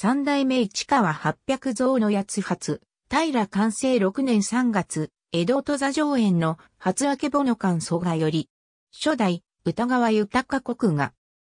三代目市川八百蔵の八つ発、平完成六年三月、江戸戸座上演の初明けぼの感蘇がより、初代、歌川豊国が、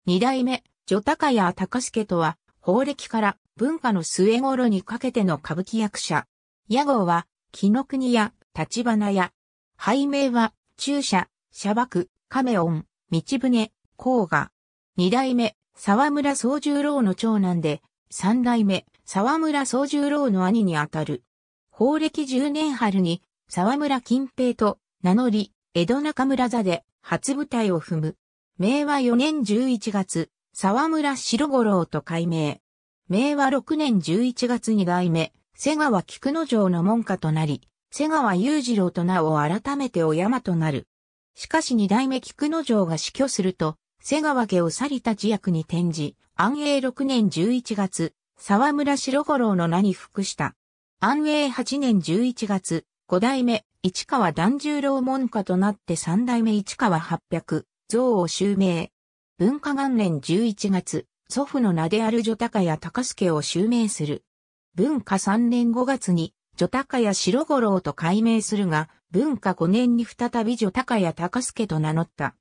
二代目、女高屋隆介とは、法暦から文化の末頃にかけての歌舞伎役者。屋号は、木の国屋、立花屋。拝名は、中社、社爆、亀音、道船、甲賀。二代目、沢村宗十郎の長男で、三代目、沢村宗十郎の兄にあたる。法暦十年春に、沢村金平と名乗り、江戸中村座で初舞台を踏む。明和四年十一月、沢村白五郎と改名。明和六年十一月二代目、瀬川菊之丞の門下となり、瀬川裕次郎と名を改めてお山となる。しかし二代目菊之丞が死去すると、瀬川家を去り立ち役に転じ、安永6年11月、沢村白五郎の名に服した。安永8年11月、五代目、市川團十郎門下となって三代目市川八百、像を襲名。文化元年11月、祖父の名である女高屋高助を襲名する。文化3年5月に、女高屋白五郎と改名するが、文化5年に再び女高屋高助と名乗った。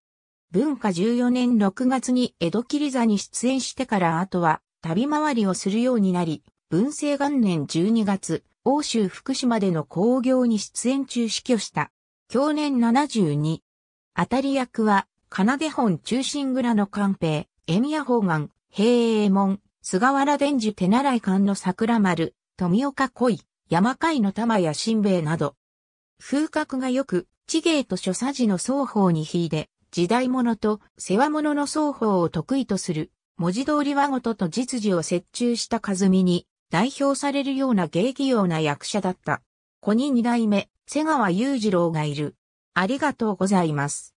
文化14年6月に江戸切座に出演してから後は旅回りをするようになり、文政元年12月、欧州福島での興行に出演中死去した。去年72。当たり役は、奏で本中心蔵の官兵、江宮方眼、平衛門、菅原伝授手習い館の桜丸、富岡恋、山海の玉や新兵など。風格が良く、地芸と所作時の双方に秀て、時代物と世話物の双方を得意とする、文字通り和事と実事を折衷した和美に代表されるような芸妓用な役者だった。子に二代目、瀬川雄二郎がいる。ありがとうございます。